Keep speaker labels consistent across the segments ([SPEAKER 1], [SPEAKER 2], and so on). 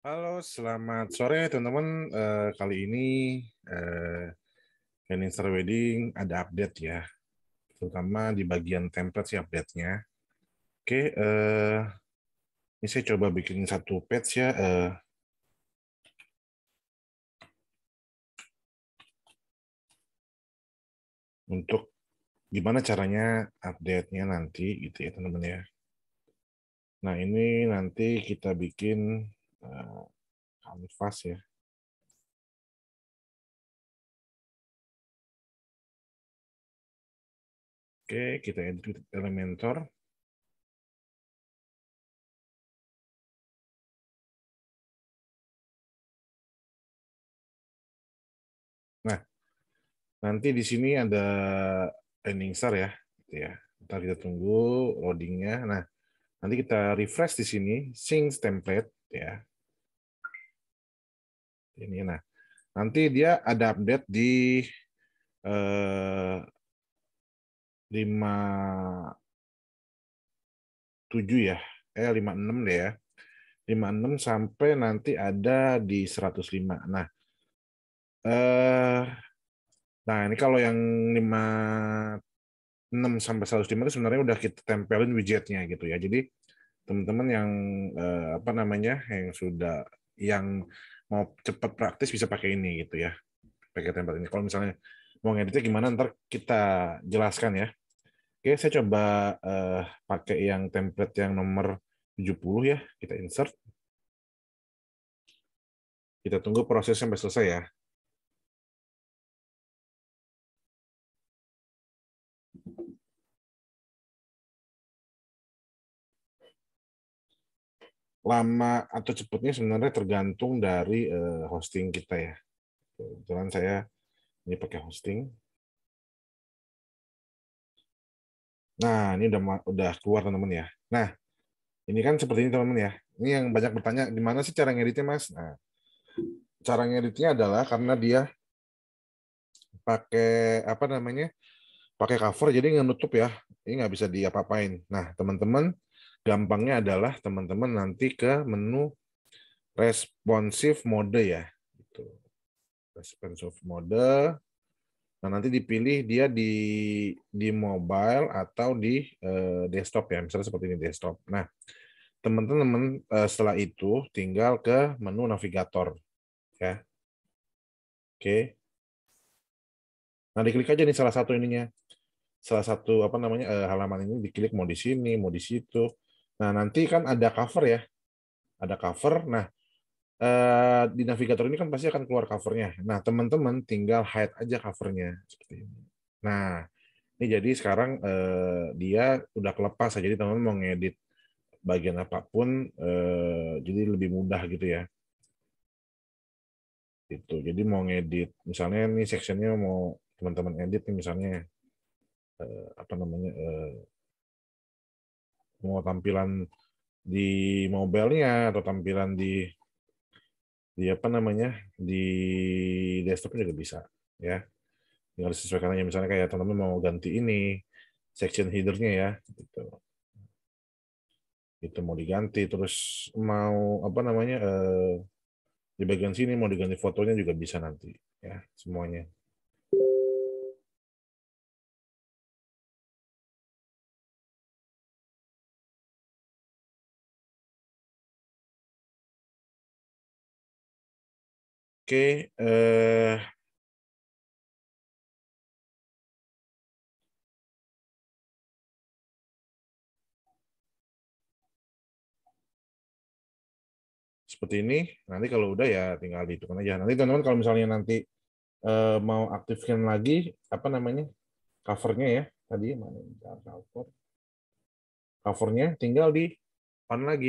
[SPEAKER 1] Halo, selamat sore teman-teman. Uh, kali ini uh, eh, Instagram Wedding ada update ya, terutama di bagian template sih update-nya. Oke, okay, uh, eh, ini saya coba bikin satu page ya. Uh, untuk gimana caranya update-nya nanti gitu ya teman-teman ya. Nah ini nanti kita bikin uh, eh, kanvas ya.
[SPEAKER 2] Oke, kita edit Elementor.
[SPEAKER 1] Nah, nanti di sini ada ending star ya, gitu ya. Ntar kita tunggu loadingnya. Nah, nanti kita refresh di sini, sync template ya ini nah nanti dia ada update di eh, 57 ya eh 56 deh ya 56 sampai nanti ada di 105 nah eh, nah ini kalau yang 56 sampai 105 itu sebenarnya udah kita tempelin widgetnya gitu ya jadi teman-teman yang eh, apa namanya yang sudah yang mau cepat praktis bisa pakai ini gitu ya pakai template ini kalau misalnya mau ngeditnya gimana ntar kita jelaskan ya oke saya coba uh, pakai yang template yang nomor 70 ya kita insert kita tunggu prosesnya sampai selesai ya lama atau cepatnya sebenarnya tergantung dari eh, hosting kita ya. Kebetulan saya ini pakai hosting. Nah, ini udah udah keluar teman-teman ya. Nah, ini kan seperti ini teman-teman ya. Ini yang banyak bertanya gimana sih cara ngeditnya, Mas? Nah, cara ngeditnya adalah karena dia pakai apa namanya? pakai cover jadi nggak nutup ya. Ini nggak bisa diapa-apain. Nah, teman-teman gampangnya adalah teman-teman nanti ke menu responsif mode ya. Itu. Responsive mode. Nah, nanti dipilih dia di di mobile atau di uh, desktop ya. Misalnya seperti ini desktop. Nah, teman-teman uh, setelah itu tinggal ke menu navigator ya. Oke. Nah, diklik aja nih salah satu ininya. Salah satu apa namanya uh, halaman ini diklik mau di sini, mau di situ Nah, nanti kan ada cover ya. Ada cover. Nah, eh, di navigator ini kan pasti akan keluar covernya. Nah, teman-teman tinggal hide aja covernya seperti ini. Nah, ini jadi sekarang eh, dia udah kelepas. Jadi teman-teman mau ngedit bagian apapun, eh, jadi lebih mudah gitu ya. Itu. Jadi mau ngedit, misalnya ini sectionnya mau teman-teman edit nih misalnya eh, apa namanya eh, mau tampilan di mobile atau tampilan di di apa namanya di desktop juga bisa ya tinggal disesuaikan aja misalnya kayak teman-teman mau ganti ini section headernya ya gitu itu mau diganti terus mau apa namanya eh, di bagian sini mau diganti fotonya juga bisa nanti ya semuanya
[SPEAKER 2] Oke. Okay, eh,
[SPEAKER 1] seperti ini. Nanti kalau udah ya tinggal dihitung aja. Nanti teman-teman kalau misalnya nanti uh, mau aktifkan lagi apa namanya covernya ya tadi ya, mana cover covernya tinggal di
[SPEAKER 2] on lagi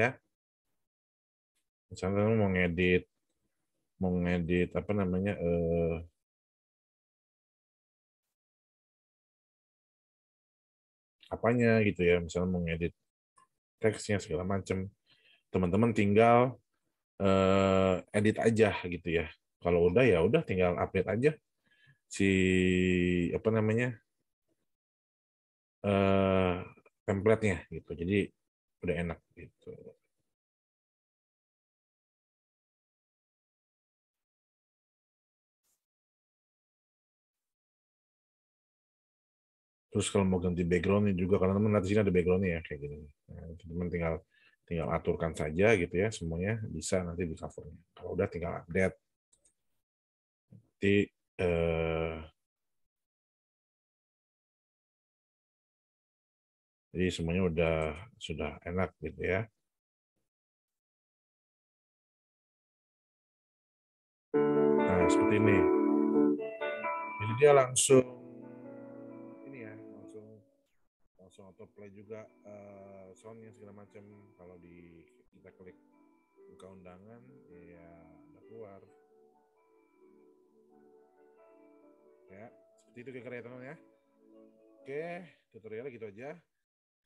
[SPEAKER 2] ya. Misalnya mau ngedit mau ngedit apa namanya eh, apanya gitu ya misalnya mau ngedit
[SPEAKER 1] teksnya segala macam teman-teman tinggal eh, edit aja gitu ya kalau udah ya udah tinggal update aja si apa namanya eh, templatenya gitu jadi
[SPEAKER 2] udah enak gitu
[SPEAKER 1] terus kalau mau ganti backgroundnya juga karena teman nanti sini ada backgroundnya ya kayak gini teman nah, teman tinggal tinggal aturkan saja gitu ya semuanya bisa nanti di covernya kalau udah tinggal update nanti eh,
[SPEAKER 2] jadi semuanya udah sudah enak gitu ya nah seperti ini jadi dia langsung
[SPEAKER 1] play juga uh, eh, soundnya segala macam kalau di kita klik buka undangan ya udah keluar ya seperti itu kira-kira ya teman ya oke tutorialnya gitu aja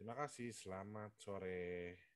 [SPEAKER 1] terima kasih selamat
[SPEAKER 2] sore